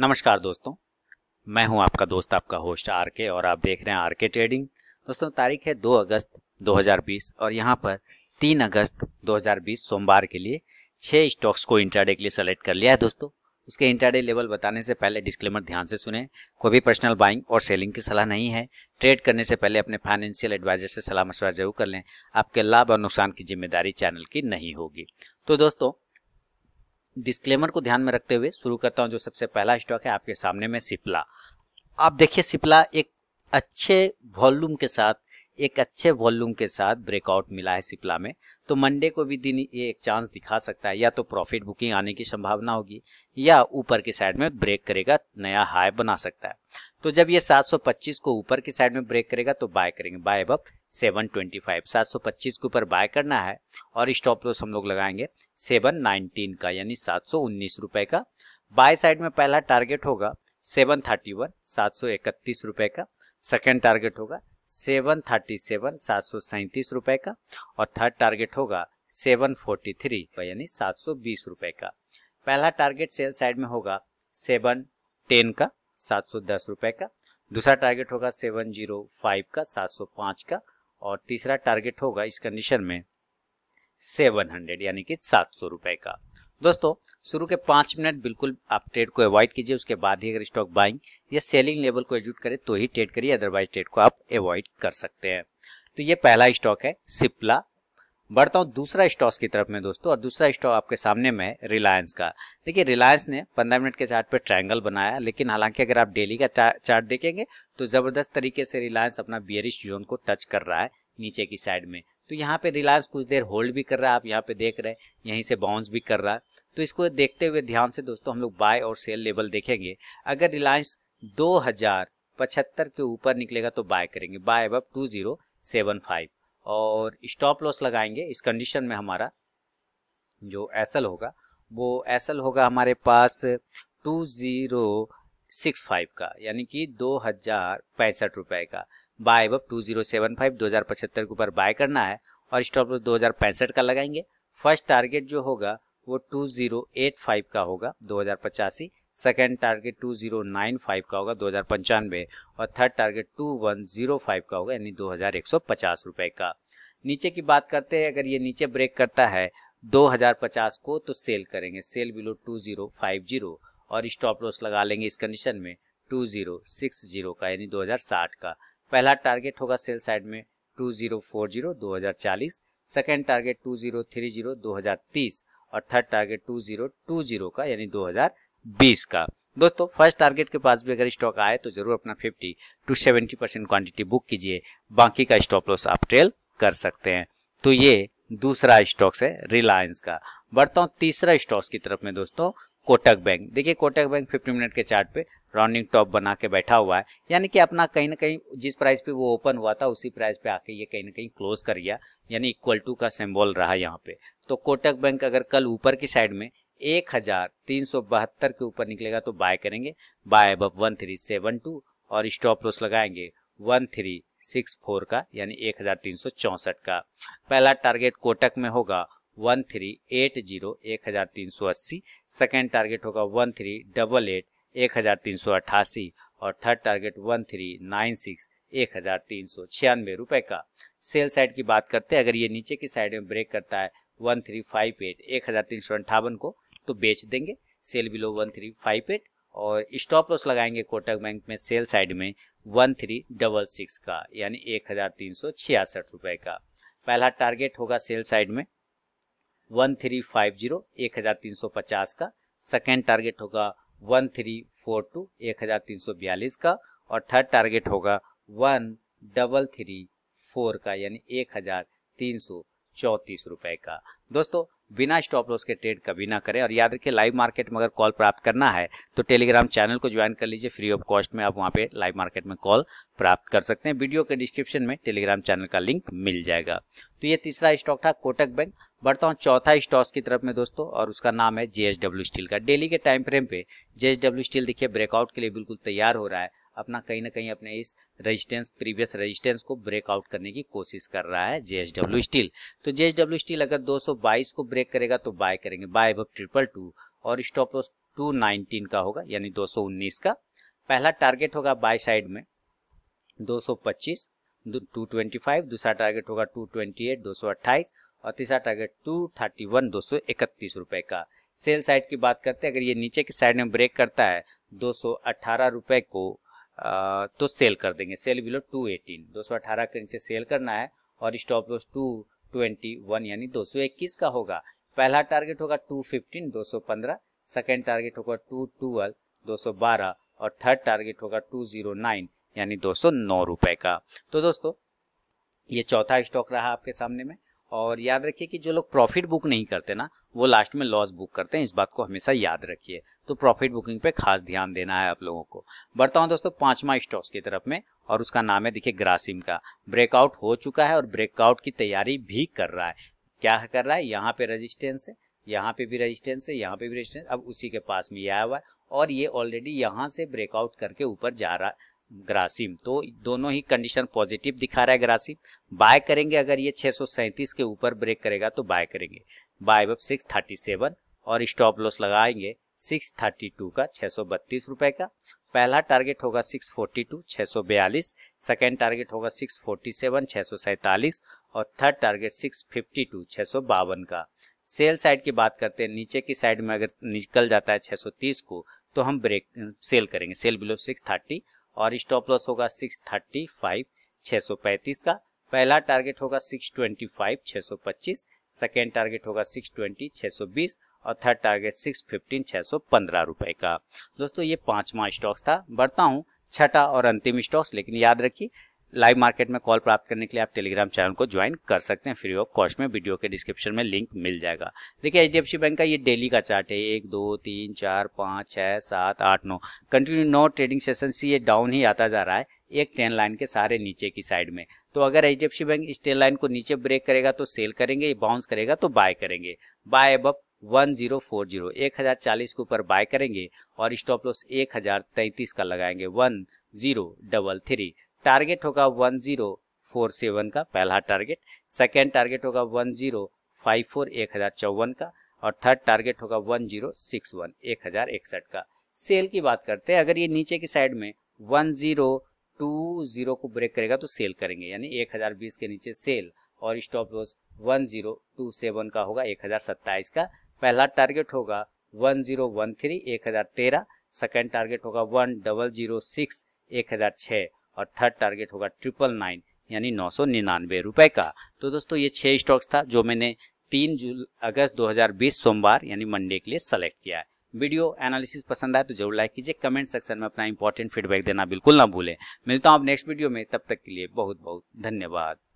नमस्कार दोस्तों मैं हूं आपका दोस्त आपका होस्ट आर के और आप देख रहे हैं आर के ट्रेडिंग दोस्तों तारीख है 2 अगस्त 2020 और यहां पर 3 अगस्त 2020 सोमवार के लिए छह स्टॉक्स को इंटरडे के लिए सेलेक्ट कर लिया है दोस्तों उसके इंटरडे लेवल बताने से पहले डिस्क्लेमर ध्यान से सुने कोई भी पर्सनल बाइंग और सेलिंग की सलाह नहीं है ट्रेड करने से पहले अपने फाइनेंशियल एडवाइजर से सलाह मशवरा जरूर कर लें आपके लाभ और नुकसान की जिम्मेदारी चैनल की नहीं होगी तो दोस्तों डिस्क्लेमर को ध्यान में रखते हुए शुरू करता हूँ जो सबसे पहला स्टॉक है आपके सामने में सिप्ला आप देखिए सिप्ला एक अच्छे वॉल्यूम के साथ एक अच्छे वॉल्यूम के साथ ब्रेकआउट मिला है सिप्ला में तो मंडे को भी दिन ये एक चांस दिखा सकता है या तो प्रॉफिट बुकिंग आने की संभावना होगी या ऊपर की साइड में ब्रेक करेगा नया हाई बना सकता है तो जब ये 725 को ऊपर की साइड में ब्रेक करेगा तो बाय करेंगे बाय अब सौ पच्चीस के ऊपर बाय करना है और स्टॉप लॉस हम लोग लगाएंगे नाइनटीन का यानी सात रुपए का बाय साइड में पहला टारगेट होगा सौ इकतीस रुपए का सेकेंड टारगेट होगा सौ सैंतीस रुपए का और थर्ड टारगेट होगा फोर्टी थ्री यानी बीस रुपए का पहला टारगेट सेल साइड में होगा टेन का दस रुपए का दूसरा टारगेट होगा फाइव का 705 का और तीसरा टारगेट होगा इस कंडीशन में सेवन हंड्रेड यानी कि सात सौ रुपये का दोस्तों शुरू के पाँच मिनट बिल्कुल आप ट्रेड को अवॉइड कीजिए उसके बाद ही अगर स्टॉक बाइंग या सेलिंग लेवल को एजुट करें तो ही ट्रेड करिए अदरवाइज ट्रेड को आप अवॉइड कर सकते हैं तो ये पहला स्टॉक है सिप्ला बढ़ता हूँ दूसरा स्टॉक्स की तरफ में दोस्तों और दूसरा स्टॉक आपके सामने में रिलायंस का देखिए रिलायंस ने पंद्रह मिनट के चार्ट पे ट्रायंगल बनाया लेकिन हालांकि अगर आप डेली का चार्ट देखेंगे तो ज़बरदस्त तरीके से रिलायंस अपना बियरिश जोन को टच कर रहा है नीचे की साइड में तो यहाँ पे रिलायंस कुछ देर होल्ड भी कर रहा है आप यहाँ पे देख रहे हैं यहीं से बाउंस भी कर रहा है तो इसको देखते हुए ध्यान से दोस्तों हम लोग बाय और सेल लेवल देखेंगे अगर रिलायंस दो हजार पचहत्तर के ऊपर निकलेगा तो बाय करेंगे बाय अब टू जीरो सेवन फाइव और स्टॉप लॉस लगाएंगे इस कंडीशन में हमारा जो एसल होगा वो एसल होगा हमारे पास टू ज़ीरो सिक्स फाइव का यानी कि दो हज़ार पैंसठ रुपए का बाय अब टू ज़ीरो सेवन फाइव दो हज़ार पचहत्तर के ऊपर बाय करना है और स्टॉप लॉस दो हज़ार पैंसठ का लगाएंगे फर्स्ट टारगेट जो होगा वो टू ज़ीरो एट फाइव का होगा दो हज़ार पचासी second target two zero nine five का होगा दो हज़ार पंचानवे और third target two one zero five का होगा यानी दो हज़ार एक सौ पचास रुपये का नीचे की बात करते हैं अगर ये नीचे ब्रेक करता है दो हज़ार पचास को तो सेल करेंगे sell below two zero five zero और स्टॉप लॉस लगा लेंगे इस कंडीशन में टू जीरो सिक्स जीरो का यानी दो हज़ार साठ का पहला टारगेट होगा सेल साइड में टू जीरो फोर जीरो दो हज़ार चालीस second target two zero three zero दो हज़ार तीस और third target two zero two zero का यानी दो हज़ार बीस का दोस्तों फर्स्ट टारगेट के पास भी अगर स्टॉक आए तो जरूर अपना 50 टू 70 परसेंट क्वांटिटी बुक कीजिए बाकी का स्टॉप लॉस आप ट्रेल कर सकते हैं तो ये दूसरा स्टॉक्स है रिलायंस का बढ़ता हूँ तीसरा स्टॉक्स की तरफ में दोस्तों कोटक बैंक देखिए कोटक बैंक 50 मिनट के चार्ट पे राउंडिंग टॉप बना के बैठा हुआ है यानी कि अपना कहीं ना कहीं जिस प्राइस पे वो ओपन हुआ था उसी प्राइस पे आके ये कहीं ना कहीं क्लोज कर गया यानी इक्वल टू का सिंबल रहा यहाँ पे तो कोटक बैंक अगर कल ऊपर की साइड में एक हजार तीन सौ बहत्तर के ऊपर निकलेगा तो बाय करेंगे बाय अब वन थ्री सेवन टू और स्टॉप लॉस लगाएंगे वन थ्री सिक्स फोर का यानी एक हजार तीन सौ चौंसठ का पहला टारगेट कोटक में होगा वन थ्री एट जीरो एक हजार तीन सौ अस्सी सेकेंड टारगेट होगा वन थ्री डबल एट एक हजार तीन सौ अट्ठासी और third target one three nine six एक हजार तीन सौ छियानवे रुपये का सेल साइड की बात करते हैं अगर ये नीचे की साइड में ब्रेक करता है वन थ्री फाइव एट एक हजार तीन सौ अंठावन को तो बेच देंगे sell below one three five eight और स्टॉप लॉस लगाएंगे कोटक बैंक में सेल साइड में वन थ्री डबल सिक्स का यानी एक हज़ार तीन सौ छियासठ रुपये का पहला टारगेट होगा सेल साइड में वन थ्री फाइव जीरो एक हज़ार तीन सौ पचास का सेकेंड टारगेट होगा वन थ्री फोर टू एक हज़ार तीन सौ बयालीस का और थर्ड टारगेट होगा वन डबल थ्री फोर का यानी एक हज़ार तीन सौ चौंतीस रुपये का दोस्तों बिना स्टॉप लॉस के ट्रेड कभी ना करें और याद रखिए लाइव मार्केट में अगर कॉल प्राप्त करना है तो टेलीग्राम चैनल को ज्वाइन कर लीजिए फ्री ऑफ कॉस्ट में आप वहाँ पे लाइव मार्केट में कॉल प्राप्त कर सकते हैं वीडियो के डिस्क्रिप्शन में टेलीग्राम चैनल का लिंक मिल जाएगा तो ये तीसरा स्टॉक था कोटक बैंक बढ़ता हूँ चौथा स्टॉक की तरफ में दोस्तों और उसका नाम है जे स्टील का डेली के टाइम फ्रेम पे जे स्टील देखिए ब्रेकआउट के लिए बिल्कुल तैयार हो रहा है अपना कहीं ना कहीं अपने इस रेजिस्टेंस प्रीवियस रेजिस्टेंस को ब्रेकआउट करने की कोशिश कर रहा है जेएसडब्ल्यू स्टील तो जेएसडब्ल्यू स्टील अगर 222 को ब्रेक करेगा तो बाय करेंगे बाय अब ट्रिपल टू और स्टॉप लॉस 219 का होगा यानी 219 का पहला टारगेट होगा बाय साइड में 225 225 दूसरा टारगेट होगा 228 228 और तीसरा टारगेट सौ इकतीस रुपए का सेल साइड की बात करते हैं अगर ये नीचे की साइड में ब्रेक करता है दो सौ रुपए को तो सेल कर देंगे सेल बिलो टू एटीन दो सौ अठारह के नीचे सेल करना है और stop loss two twenty one यानी दो सौ इक्कीस का होगा पहला टारगेट होगा टू फिफ्टीन दो सौ पंद्रह सेकेंड टारगेट होगा टू ट्वेल्व दो सौ बारह और थर्ड टारगेट होगा टू जीरो नाइन यानी दो सौ नौ रुपए का तो दोस्तों ये चौथा स्टॉक रहा आपके सामने में और याद रखिए कि जो लोग प्रॉफिट बुक नहीं करते ना वो लास्ट में लॉस बुक करते हैं इस बात को हमेशा याद रखिए तो प्रॉफिट बुकिंग पे खास ध्यान देना है आप लोगों को बढ़ता हूँ दोस्तों पांचवा स्टॉक्स की तरफ में और उसका नाम है देखिए ग्रासिम का ब्रेकआउट हो चुका है और ब्रेकआउट की तैयारी भी कर रहा है क्या कर रहा है यहाँ पे रजिस्टेंस है यहाँ पे भी रजिस्टेंस है यहाँ पे भी रजिस्टेंस अब उसी के पास में आया हुआ है और ये ऑलरेडी यहाँ से ब्रेकआउट करके ऊपर जा रहा ग्रासिम तो दोनों ही कंडीशन पॉजिटिव दिखा रहा है ग्रासिम बाय करेंगे अगर ये 637 के ऊपर ब्रेक करेगा तो बाय करेंगे बाय अब सिक्स थर्टी सेवन और स्टॉप लॉस लगाएंगे 632 का छह सौ का पहला टारगेट होगा 642 फोर्टी टू छः सेकेंड टारगेट होगा 647 फोर्टी सेवन और थर्ड टारगेट 652 फिफ्टी टू का सेल साइड की बात करते हैं नीचे की साइड में अगर निकल जाता है 630 को तो हम ब्रेक सेल करेंगे सेल बिलो सिक्स और स्टॉप लॉस होगा सिक्स थर्टी फाइव छः सौ पैंतीस का पहला टारगेट होगा सिक्स ट्वेंटी फाइव छः सौ पच्चीस सेकेंड टारगेट होगा सिक्स ट्वेंटी छह सौ बीस और थर्ड टारगेट सिक्स फिफ्टीन छह सौ पंद्रह रुपए का दोस्तों ये पांचवा स्टॉक्स था बढ़ता हूँ छठा और अंतिम स्टॉक्स लेकिन याद रखिए लाइव मार्केट में कॉल प्राप्त करने के लिए आप टेलीग्राम चैनल को ज्वाइन कर सकते हैं फ्री ऑफ कॉस्ट में वीडियो के डिस्क्रिप्शन में लिंक मिल जाएगा देखिए एच बैंक का ये डेली का चार्ट है एक दो तीन चार पाँच छः सात आठ नौ कंटिन्यू नौ ट्रेडिंग सेशन से ये डाउन ही आता जा रहा है एक टेन लाइन के सारे नीचे की साइड में तो अगर एच बैंक इस टेन लाइन को नीचे ब्रेक करेगा तो सेल करेंगे बाउंस करेगा तो बाय करेंगे बाय अब वन जीरो फोर जीरो एक हजार चालीस के ऊपर बाय करेंगे और स्टॉप लॉस एक हजार तैंतीस का लगाएंगे one zero double three target होगा वन जीरो फोर सेवन का पहला टारगेट सेकेंड टारगेट होगा वन जीरो फाइव फोर एक हज़ार चौवन का और थर्ड टारगेट होगा वन जीरो सिक्स वन एक हज़ार इकसठ का सेल की बात करते हैं अगर ये नीचे की साइड में वन जीरो टू जीरो को ब्रेक करेगा तो सेल करेंगे यानी एक हज़ार बीस के नीचे सेल और stop loss one zero two seven का होगा एक हज़ार सत्ताईस का पहला टारगेट होगा वन जीरो वन थ्री एक हज़ार तेरह सेकेंड टारगेट होगा वन डबल जीरो सिक्स एक हज़ार छह और थर्ड टारगेट होगा ट्रिपल नाइन यानी नौ सौ निन्यानवे रुपये का तो दोस्तों ये छः स्टॉक्स था जो मैंने तीन जुल अगस्त 2020 सोमवार यानी मंडे के लिए सेलेक्ट किया है वीडियो एनालिसिस पसंद आए तो जरूर लाइक कीजिए कमेंट सेक्शन में अपना इंपॉर्टेंट फीडबैक देना बिल्कुल ना भूलें मिलता हूँ आप नेक्स्ट वीडियो में तब तक के लिए बहुत बहुत धन्यवाद